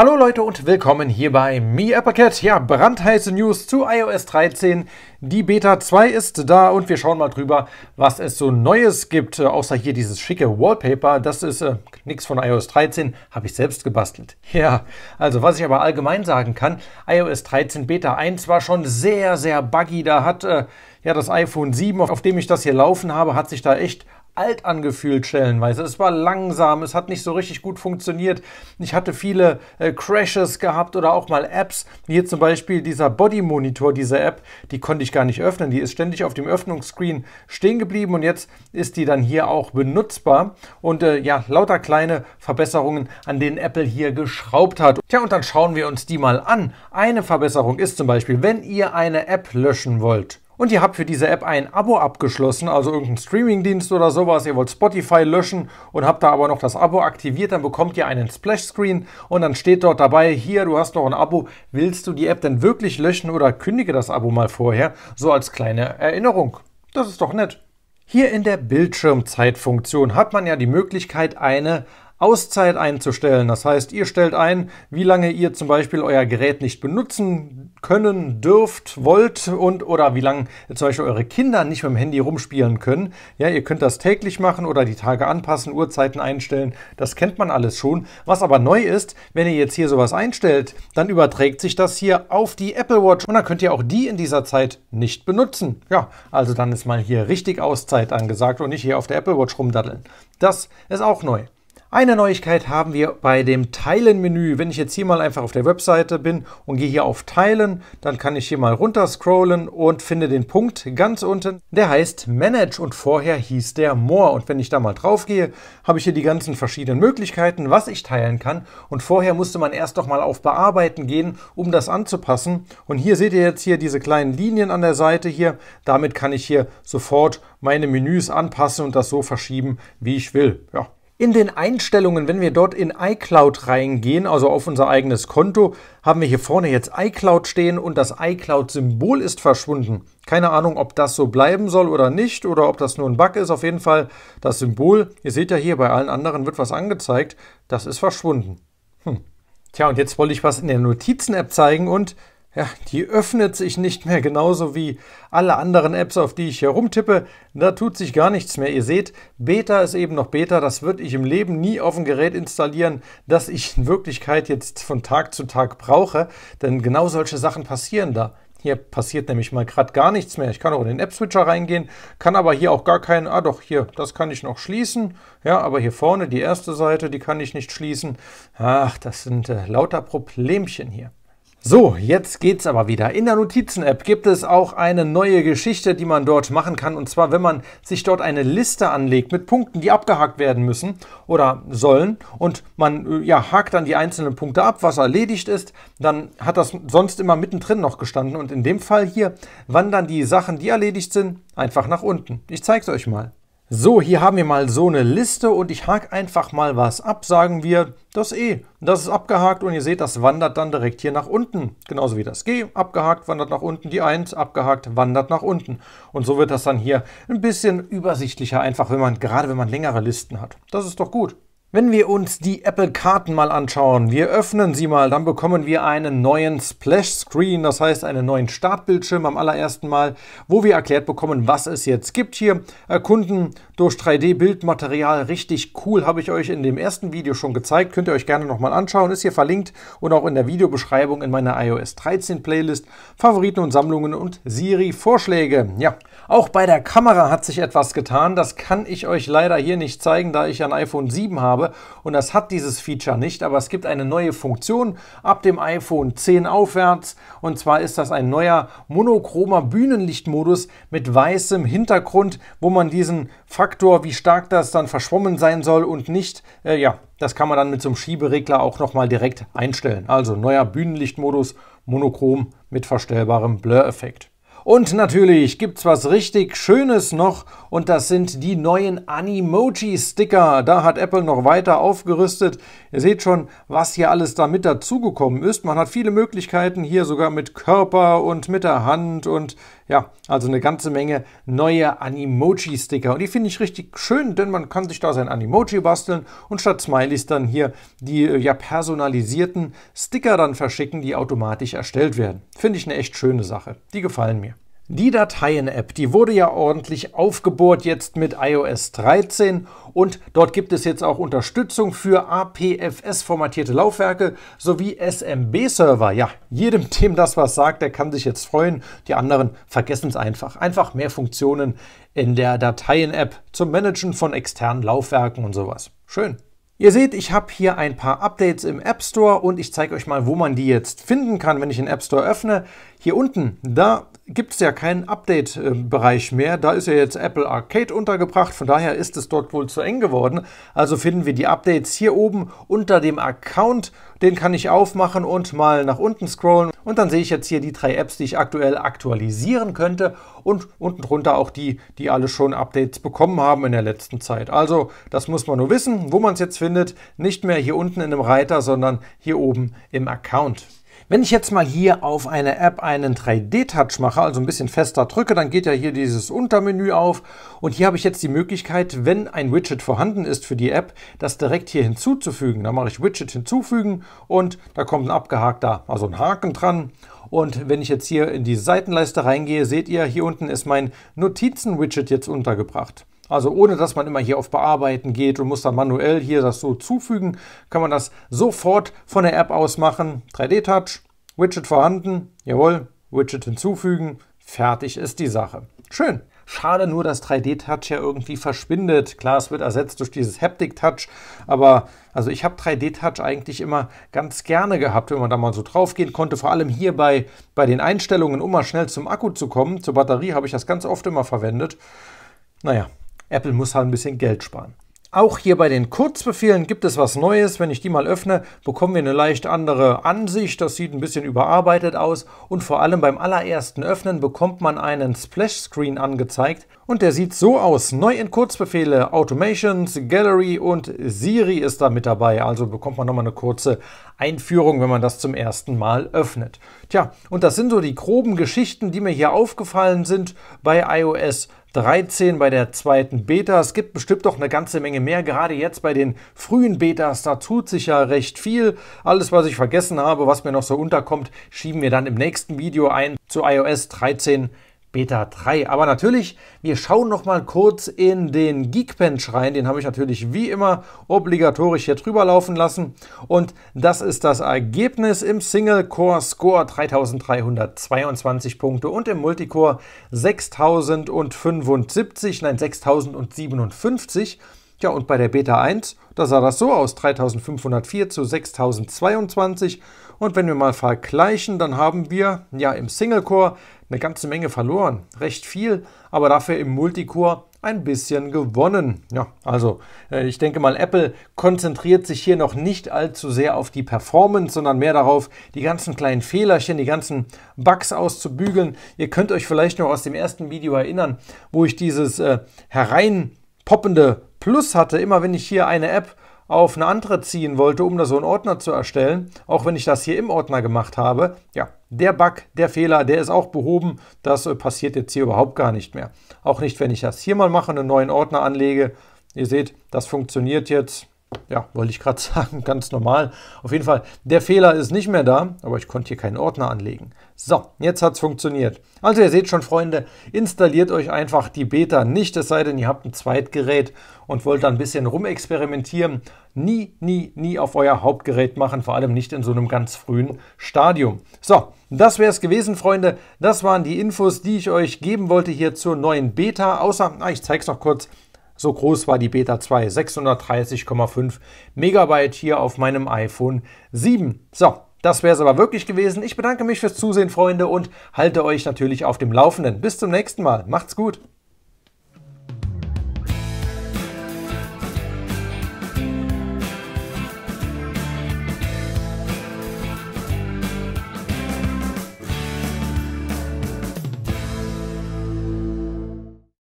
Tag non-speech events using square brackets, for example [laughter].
Hallo Leute und willkommen hier bei Mi Ja, brandheiße News zu iOS 13. Die Beta 2 ist da und wir schauen mal drüber, was es so Neues gibt. Äh, außer hier dieses schicke Wallpaper. Das ist äh, nichts von iOS 13, habe ich selbst gebastelt. [laughs] Ja, also was ich aber allgemein sagen kann, iOS 13 Beta 1 war schon sehr, sehr buggy. Da hat äh, ja das iPhone 7, auf dem ich das hier laufen habe, hat sich da echt alt angefühlt stellenweise. Es war langsam, es hat nicht so richtig gut funktioniert. Ich hatte viele äh, Crashes gehabt oder auch mal Apps. Hier zum Beispiel dieser Body Monitor, diese App, die konnte ich gar nicht öffnen. Die ist ständig auf dem Öffnungsscreen stehen geblieben und jetzt ist die dann hier auch benutzbar. Und äh, ja, lauter kleine Verbesserungen, an denen Apple hier geschraubt hat. Tja, und dann schauen wir uns die mal an. Eine Verbesserung ist zum Beispiel, wenn ihr eine App löschen wollt, und ihr habt für diese App ein Abo abgeschlossen, also irgendeinen Streamingdienst oder sowas, ihr wollt Spotify löschen und habt da aber noch das Abo aktiviert, dann bekommt ihr einen Splash-Screen und dann steht dort dabei, hier, du hast noch ein Abo, willst du die App denn wirklich löschen oder kündige das Abo mal vorher, so als kleine Erinnerung. Das ist doch nett. Hier in der Bildschirmzeitfunktion hat man ja die Möglichkeit, eine Auszeit einzustellen. Das heißt, ihr stellt ein, wie lange ihr zum Beispiel euer Gerät nicht benutzen können, dürft, wollt und oder wie lange zum Beispiel eure Kinder nicht mit dem Handy rumspielen können. Ja, ihr könnt das täglich machen oder die Tage anpassen, Uhrzeiten einstellen. Das kennt man alles schon. Was aber neu ist, wenn ihr jetzt hier sowas einstellt, dann überträgt sich das hier auf die Apple Watch und dann könnt ihr auch die in dieser Zeit nicht benutzen. Ja, also dann ist mal hier richtig Auszeit angesagt und nicht hier auf der Apple Watch rumdaddeln. Das ist auch neu. Eine Neuigkeit haben wir bei dem Teilen-Menü. Wenn ich jetzt hier mal einfach auf der Webseite bin und gehe hier auf Teilen, dann kann ich hier mal runter scrollen und finde den Punkt ganz unten. Der heißt Manage und vorher hieß der More. Und wenn ich da mal drauf gehe, habe ich hier die ganzen verschiedenen Möglichkeiten, was ich teilen kann. Und vorher musste man erst noch mal auf Bearbeiten gehen, um das anzupassen. Und hier seht ihr jetzt hier diese kleinen Linien an der Seite hier. Damit kann ich hier sofort meine Menüs anpassen und das so verschieben, wie ich will. Ja, in den Einstellungen, wenn wir dort in iCloud reingehen, also auf unser eigenes Konto, haben wir hier vorne jetzt iCloud stehen und das iCloud-Symbol ist verschwunden. Keine Ahnung, ob das so bleiben soll oder nicht oder ob das nur ein Bug ist. Auf jeden Fall das Symbol, ihr seht ja hier, bei allen anderen wird was angezeigt, das ist verschwunden. Hm. Tja, und jetzt wollte ich was in der Notizen-App zeigen und ja, die öffnet sich nicht mehr genauso wie alle anderen Apps, auf die ich hier rumtippe. Da tut sich gar nichts mehr. Ihr seht, Beta ist eben noch Beta. Das würde ich im Leben nie auf ein Gerät installieren, das ich in Wirklichkeit jetzt von Tag zu Tag brauche. Denn genau solche Sachen passieren da. Hier passiert nämlich mal gerade gar nichts mehr. Ich kann auch in den App-Switcher reingehen, kann aber hier auch gar keinen... Ah doch, hier, das kann ich noch schließen. Ja, aber hier vorne, die erste Seite, die kann ich nicht schließen. Ach, das sind äh, lauter Problemchen hier. So, jetzt geht's aber wieder. In der Notizen-App gibt es auch eine neue Geschichte, die man dort machen kann. Und zwar, wenn man sich dort eine Liste anlegt mit Punkten, die abgehakt werden müssen oder sollen. Und man äh, ja, hakt dann die einzelnen Punkte ab, was erledigt ist. Dann hat das sonst immer mittendrin noch gestanden. Und in dem Fall hier wandern die Sachen, die erledigt sind, einfach nach unten. Ich zeig's euch mal. So, hier haben wir mal so eine Liste und ich hake einfach mal was ab, sagen wir das E. Das ist abgehakt und ihr seht, das wandert dann direkt hier nach unten. Genauso wie das G, abgehakt, wandert nach unten, die 1, abgehakt, wandert nach unten. Und so wird das dann hier ein bisschen übersichtlicher, einfach wenn man, gerade wenn man längere Listen hat. Das ist doch gut. Wenn wir uns die Apple-Karten mal anschauen, wir öffnen sie mal, dann bekommen wir einen neuen Splash-Screen, das heißt einen neuen Startbildschirm am allerersten Mal, wo wir erklärt bekommen, was es jetzt gibt hier. Erkunden durch 3D-Bildmaterial, richtig cool, habe ich euch in dem ersten Video schon gezeigt, könnt ihr euch gerne nochmal anschauen, ist hier verlinkt und auch in der Videobeschreibung in meiner iOS 13 Playlist, Favoriten und Sammlungen und Siri-Vorschläge. Ja, auch bei der Kamera hat sich etwas getan, das kann ich euch leider hier nicht zeigen, da ich ein iPhone 7 habe habe. Und das hat dieses Feature nicht, aber es gibt eine neue Funktion ab dem iPhone 10 aufwärts. Und zwar ist das ein neuer monochromer Bühnenlichtmodus mit weißem Hintergrund, wo man diesen Faktor, wie stark das dann verschwommen sein soll und nicht, äh, ja, das kann man dann mit so einem Schieberegler auch nochmal direkt einstellen. Also neuer Bühnenlichtmodus, monochrom mit verstellbarem Blur-Effekt. Und natürlich gibt's was richtig Schönes noch und das sind die neuen Animoji-Sticker. Da hat Apple noch weiter aufgerüstet. Ihr seht schon, was hier alles da mit dazugekommen ist. Man hat viele Möglichkeiten hier sogar mit Körper und mit der Hand und ja, also eine ganze Menge neue Animoji-Sticker. Und die finde ich richtig schön, denn man kann sich da sein Animoji basteln und statt Smileys dann hier die äh, ja personalisierten Sticker dann verschicken, die automatisch erstellt werden. Finde ich eine echt schöne Sache. Die gefallen mir. Die Dateien-App, die wurde ja ordentlich aufgebohrt jetzt mit iOS 13 und dort gibt es jetzt auch Unterstützung für APFS-formatierte Laufwerke sowie SMB-Server. Ja, jedem, [laughs] dem das was sagt, der kann sich jetzt freuen. Die anderen vergessen es einfach. Einfach mehr Funktionen in der Dateien-App zum Managen von externen Laufwerken und sowas. Schön. Ihr seht, ich habe hier ein paar Updates im App Store und ich zeige euch mal, wo man die jetzt finden kann, wenn ich den App Store öffne. Hier unten, da gibt es ja keinen Update-Bereich mehr. Da ist ja jetzt Apple Arcade untergebracht, von daher ist es dort wohl zu eng geworden. Also finden wir die Updates hier oben unter dem Account. Den kann ich aufmachen und mal nach unten scrollen. Und dann sehe ich jetzt hier die drei Apps, die ich aktuell aktualisieren könnte. Und unten drunter auch die, die alle schon Updates bekommen haben in der letzten Zeit. Also das muss man nur wissen, wo man es jetzt findet. Nicht mehr hier unten in dem Reiter, sondern hier oben im Account. Wenn ich jetzt mal hier auf eine App einen 3D-Touch mache, also ein bisschen fester drücke, dann geht ja hier dieses Untermenü auf und hier habe ich jetzt die Möglichkeit, wenn ein Widget vorhanden ist für die App, das direkt hier hinzuzufügen. Da mache ich Widget hinzufügen und da kommt ein abgehakter, also ein Haken dran. Und wenn ich jetzt hier in die Seitenleiste reingehe, seht ihr, hier unten ist mein Notizen-Widget jetzt untergebracht. Also ohne, dass man immer hier auf Bearbeiten geht und muss dann manuell hier das so zufügen, kann man das sofort von der App aus machen. 3D-Touch, Widget vorhanden, jawohl, Widget hinzufügen, fertig ist die Sache. Schön. Schade nur, dass 3D-Touch ja irgendwie verschwindet. Klar, es wird ersetzt durch dieses Haptic-Touch, aber also ich habe 3D-Touch eigentlich immer ganz gerne gehabt, wenn man da mal so drauf gehen konnte. Vor allem hier bei, bei den Einstellungen, um mal schnell zum Akku zu kommen. Zur Batterie habe ich das ganz oft immer verwendet. Naja, Apple muss halt ein bisschen Geld sparen. Auch hier bei den Kurzbefehlen gibt es was Neues. Wenn ich die mal öffne, bekommen wir eine leicht andere Ansicht. Das sieht ein bisschen überarbeitet aus. Und vor allem beim allerersten Öffnen bekommt man einen Splash-Screen angezeigt. Und der sieht so aus. Neu in Kurzbefehle Automations, Gallery und Siri ist da mit dabei. Also bekommt man nochmal eine kurze Einführung, wenn man das zum ersten Mal öffnet. Tja, und das sind so die groben Geschichten, die mir hier aufgefallen sind bei iOS 13 bei der zweiten Beta. Es gibt bestimmt noch eine ganze Menge mehr. Gerade jetzt bei den frühen Betas, da tut sich ja recht viel. Alles, was ich vergessen habe, was mir noch so unterkommt, schieben wir dann im nächsten Video ein zu iOS 13 Beta 3. Aber natürlich, wir schauen noch mal kurz in den Geekbench rein. Den habe ich natürlich wie immer obligatorisch hier drüber laufen lassen. Und das ist das Ergebnis im Single-Core-Score 3322 Punkte und im Multicore 6075, nein 6057. Ja, und bei der Beta 1, da sah das so aus, 3504 zu 6022. Und wenn wir mal vergleichen, dann haben wir ja im Single-Core eine ganze Menge verloren, recht viel, aber dafür im Multicore ein bisschen gewonnen. Ja, also äh, ich denke mal, Apple konzentriert sich hier noch nicht allzu sehr auf die Performance, sondern mehr darauf, die ganzen kleinen Fehlerchen, die ganzen Bugs auszubügeln. Ihr könnt euch vielleicht noch aus dem ersten Video erinnern, wo ich dieses äh, hereinpoppende Plus hatte, immer wenn ich hier eine App auf eine andere ziehen wollte, um da so einen Ordner zu erstellen, auch wenn ich das hier im Ordner gemacht habe, ja, der Bug, der Fehler, der ist auch behoben. Das äh, passiert jetzt hier überhaupt gar nicht mehr. Auch nicht, wenn ich das hier mal mache, einen neuen Ordner anlege. Ihr seht, das funktioniert jetzt ja, wollte ich gerade [laughs] sagen, ganz normal. Auf jeden Fall, der Fehler ist nicht mehr da, aber ich konnte hier keinen Ordner anlegen. So, jetzt hat es funktioniert. Also ihr seht schon, Freunde, installiert euch einfach die Beta nicht, es sei denn, ihr habt ein Zweitgerät und wollt da ein bisschen rumexperimentieren. Nie, nie, nie auf euer Hauptgerät machen, vor allem nicht in so einem ganz frühen Stadium. So, das wäre es gewesen, Freunde. Das waren die Infos, die ich euch geben wollte hier zur neuen Beta. Außer, ah, ich zeige es noch kurz, so groß war die Beta 2, 630,5 Megabyte hier auf meinem iPhone 7. So, das wäre es aber wirklich gewesen. Ich bedanke mich fürs Zusehen, Freunde, und halte euch natürlich auf dem Laufenden. Bis zum nächsten Mal. Macht's gut.